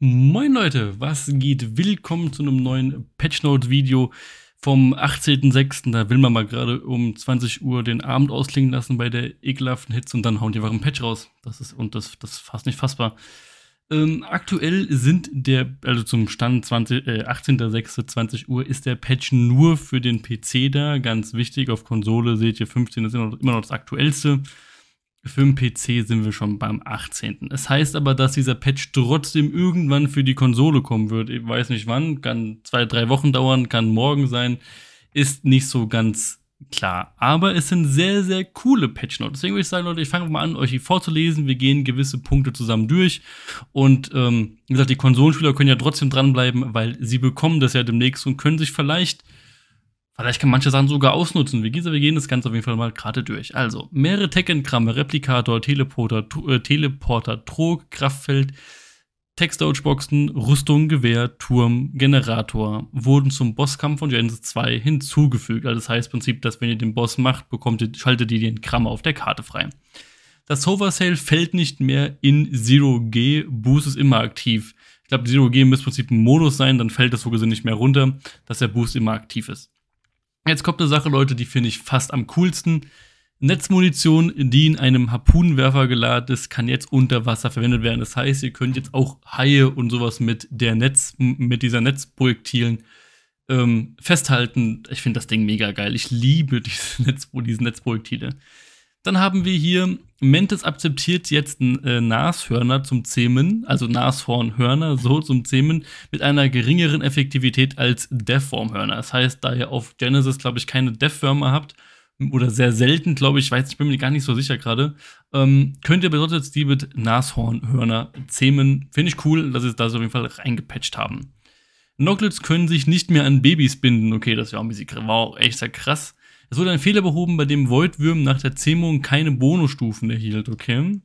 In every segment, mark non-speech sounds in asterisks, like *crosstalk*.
Moin Leute, was geht? Willkommen zu einem neuen patchnote Video vom 18.06. Da will man mal gerade um 20 Uhr den Abend ausklingen lassen bei der ekelhaften Hitze und dann hauen die einfach ein Patch raus. Das ist und das, das ist fast nicht fassbar. Ähm, aktuell sind der, also zum Stand 20, äh, 18.06.20 Uhr ist der Patch nur für den PC da. Ganz wichtig, auf Konsole seht ihr 15 das ist immer noch das aktuellste. Für den PC sind wir schon beim 18. Es das heißt aber, dass dieser Patch trotzdem irgendwann für die Konsole kommen wird. Ich weiß nicht wann, kann zwei, drei Wochen dauern, kann morgen sein. Ist nicht so ganz klar. Aber es sind sehr, sehr coole Patch Notes. Deswegen würde ich sagen, Leute, ich fange mal an, euch die vorzulesen. Wir gehen gewisse Punkte zusammen durch. Und ähm, wie gesagt, die Konsolenspieler können ja trotzdem dranbleiben, weil sie bekommen das ja demnächst und können sich vielleicht Vielleicht kann manche Sachen sogar ausnutzen. Wie dieser, wir gehen das Ganze auf jeden Fall mal gerade durch. Also, mehrere Tech-Engramme, Replikator, Teleporter, T äh, Teleporter, Trog, Kraftfeld, Text-Dodge-Boxen, Rüstung, Gewehr, Turm, Generator wurden zum Bosskampf von Genesis 2 hinzugefügt. Also das heißt im Prinzip, dass wenn ihr den Boss macht, bekommt ihr, schaltet ihr den Kram auf der Karte frei. Das Hoversail fällt nicht mehr in Zero G, Boost ist immer aktiv. Ich glaube, Zero G müsste im Prinzip ein Modus sein, dann fällt das so gesehen nicht mehr runter, dass der Boost immer aktiv ist. Jetzt kommt eine Sache, Leute, die finde ich fast am coolsten. Netzmunition, die in einem Harpunenwerfer geladen ist, kann jetzt unter Wasser verwendet werden. Das heißt, ihr könnt jetzt auch Haie und sowas mit der Netz, mit dieser Netzprojektilen ähm, festhalten. Ich finde das Ding mega geil. Ich liebe *laughs* diese Netz, diese Netzprojektive. Dann haben wir hier, Mentes akzeptiert jetzt äh, Nashörner zum Zähmen, also Nashornhörner, so zum Zähmen, mit einer geringeren Effektivität als Deathwormhörner. Das heißt, da ihr auf Genesis, glaube ich, keine Deathwürmer habt, oder sehr selten, glaube ich, ich weiß, ich bin mir gar nicht so sicher gerade, ähm, könnt ihr besonders die mit Nashornhörner zähmen. Finde ich cool, dass sie das auf jeden Fall reingepatcht haben. Nocklets können sich nicht mehr an Babys binden. Okay, das war ein bisschen war auch echt sehr krass. Es wurde ein Fehler behoben, bei dem Voidwürm nach der Zähmung keine Bonusstufen erhielt, okay?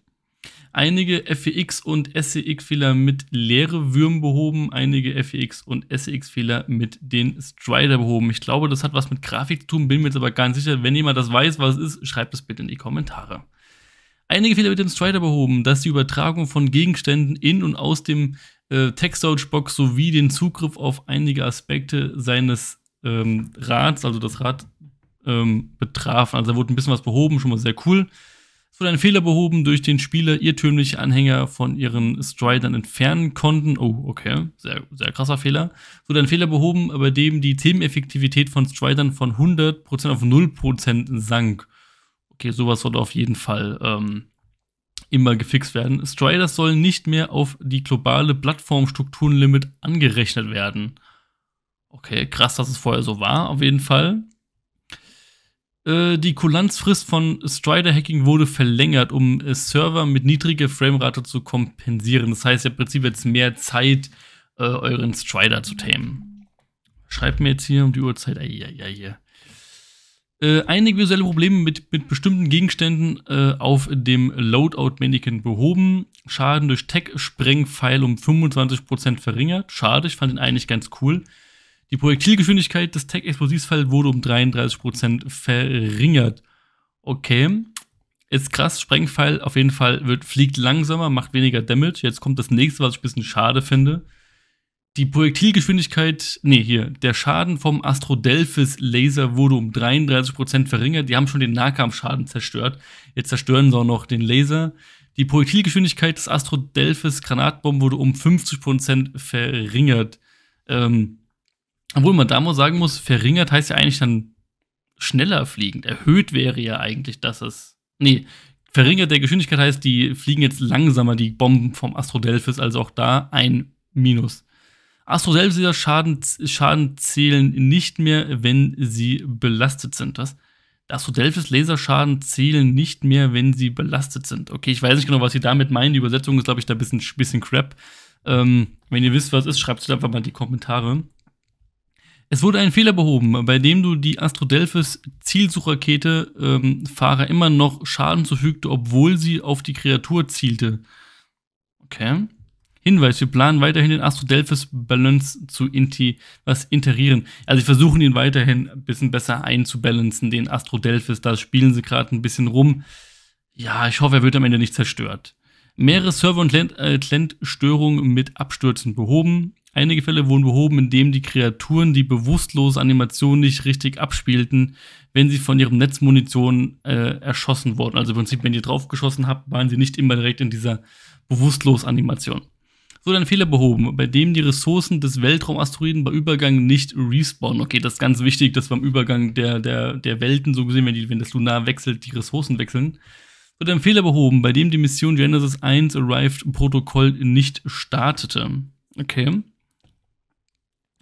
Einige FEX und SEX-Fehler mit leere Würmen behoben, einige FEX und SEX-Fehler mit den Strider behoben. Ich glaube, das hat was mit Grafik zu tun, bin mir jetzt aber gar nicht sicher. Wenn jemand das weiß, was es ist, schreibt es bitte in die Kommentare. Einige Fehler mit dem Strider behoben, dass die Übertragung von Gegenständen in und aus dem äh, Text-Search-Box sowie den Zugriff auf einige Aspekte seines ähm, Rads, also das Rad ähm, betrafen. Also da wurde ein bisschen was behoben, schon mal sehr cool. Es wurde ein Fehler behoben, durch den Spieler irrtümliche Anhänger von ihren Stridern entfernen konnten. Oh, okay, sehr, sehr krasser Fehler. Es wurde ein Fehler behoben, bei dem die Themeneffektivität von Stridern von 100% auf 0% sank. Okay, sowas sollte auf jeden Fall ähm, immer gefixt werden. Striders sollen nicht mehr auf die globale Plattformstrukturenlimit angerechnet werden. Okay, krass, dass es vorher so war, auf jeden Fall. Äh, die Kulanzfrist von Strider Hacking wurde verlängert, um äh, Server mit niedriger Framerate zu kompensieren. Das heißt, ihr habt im Prinzip jetzt mehr Zeit, äh, euren Strider zu tamen. Schreibt mir jetzt hier um die Uhrzeit. Ai, ai, ai, äh, einige visuelle Probleme mit, mit bestimmten Gegenständen äh, auf dem Loadout Mannequin behoben. Schaden durch Tech-Sprengpfeil um 25% verringert. Schade, ich fand ihn eigentlich ganz cool. Die Projektilgeschwindigkeit des Tech-Explosivfalls wurde um 33% verringert. Okay. Ist krass, Sprengfall auf jeden Fall wird, fliegt langsamer, macht weniger Damage. Jetzt kommt das nächste, was ich ein bisschen schade finde. Die Projektilgeschwindigkeit, nee, hier, der Schaden vom Astrodelphis Laser wurde um 33% verringert. Die haben schon den Nahkampfschaden zerstört. Jetzt zerstören sie auch noch den Laser. Die Projektilgeschwindigkeit des Astrodelphis Granatbomben wurde um 50% verringert. Ähm, obwohl man da mal sagen muss, verringert heißt ja eigentlich dann schneller fliegend. Erhöht wäre ja eigentlich, dass es. Nee, verringert der Geschwindigkeit heißt, die fliegen jetzt langsamer, die Bomben vom Astrodelphis, also auch da ein Minus. Astrodelphis Schaden, Schaden zählen nicht mehr, wenn sie belastet sind. Was? Astrodelphis Laserschaden zählen nicht mehr, wenn sie belastet sind. Okay, ich weiß nicht genau, was sie damit meinen. Die Übersetzung ist, glaube ich, da ein bisschen, bisschen crap. Ähm, wenn ihr wisst, was ist, schreibt es einfach mal in die Kommentare. Es wurde ein Fehler behoben, bei dem du die Astrodelphis Zielsuchrakete ähm, Fahrer immer noch Schaden zufügte, obwohl sie auf die Kreatur zielte. Okay. Hinweis, wir planen weiterhin den Astrodelphis Balance zu inti was interieren. Also sie versuchen ihn weiterhin ein bisschen besser einzubalancen, den Astrodelphis. Da spielen sie gerade ein bisschen rum. Ja, ich hoffe, er wird am Ende nicht zerstört. Mehrere Server- und Client-Störungen äh, mit Abstürzen behoben. Einige Fälle wurden behoben, indem die Kreaturen die bewusstlose Animation nicht richtig abspielten, wenn sie von ihrem Netzmunition äh, erschossen wurden. Also im Prinzip, wenn ihr draufgeschossen habt, waren sie nicht immer direkt in dieser bewusstlos Animation. So dann Fehler behoben, bei dem die Ressourcen des Weltraumasteroiden bei Übergang nicht respawnen. Okay, das ist ganz wichtig, dass beim Übergang der, der, der Welten, so gesehen, wenn, die, wenn das Lunar wechselt, die Ressourcen wechseln. So dann Fehler behoben, bei dem die Mission Genesis 1 Arrived Protokoll nicht startete. Okay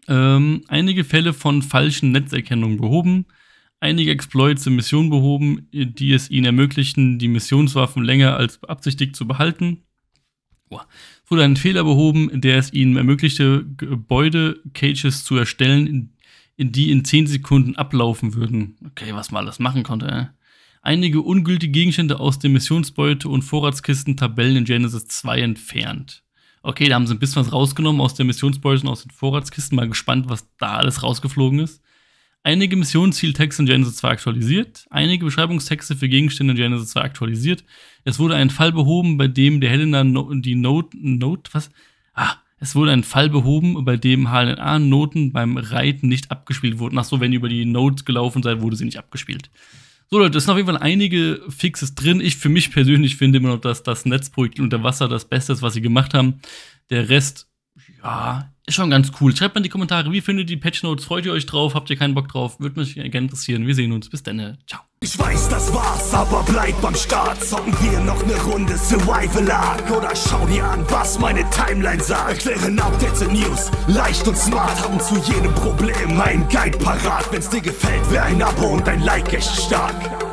ähm, einige Fälle von falschen Netzerkennungen behoben, einige Exploits in Missionen behoben, die es ihnen ermöglichten, die Missionswaffen länger als beabsichtigt zu behalten. Boah. Es wurde ein Fehler behoben, der es ihnen ermöglichte, Gebäude-Cages zu erstellen, die in 10 Sekunden ablaufen würden. Okay, was man alles machen konnte. Äh? Einige ungültige Gegenstände aus den Missionsbeute und Vorratskisten-Tabellen in Genesis 2 entfernt okay, da haben sie ein bisschen was rausgenommen aus der Missionsbeute und aus den Vorratskisten. Mal gespannt, was da alles rausgeflogen ist. Einige Missionszieltexte in Genesis 2 aktualisiert, einige Beschreibungstexte für Gegenstände in Genesis 2 aktualisiert. Es wurde ein Fall behoben, bei dem der Helena no die Note, Note, was? Ah, es wurde ein Fall behoben, bei dem HLNA-Noten beim Reiten nicht abgespielt wurden. Ach so, wenn ihr über die Note gelaufen seid, wurde sie nicht abgespielt. So Leute, es sind auf jeden Fall einige Fixes drin. Ich für mich persönlich finde immer noch, dass das Netzprojekt unter Wasser das Beste ist, was sie gemacht haben. Der Rest, ja, schon ganz cool. Schreibt mal in die Kommentare, wie findet ihr die Patch Notes? Freut ihr euch drauf? Habt ihr keinen Bock drauf? Würde mich gerne interessieren. Wir sehen uns. Bis dann. Ciao. Ich weiß, das war's, aber bleib beim Start. Zocken wir noch ne Runde Survival Arc. Oder schau dir an, was meine Timeline sagt. Erklären Updates und News, leicht und smart. Haben zu jedem Problem einen Guide parat. Wenn's dir gefällt, wäre ein Abo und ein Like echt stark.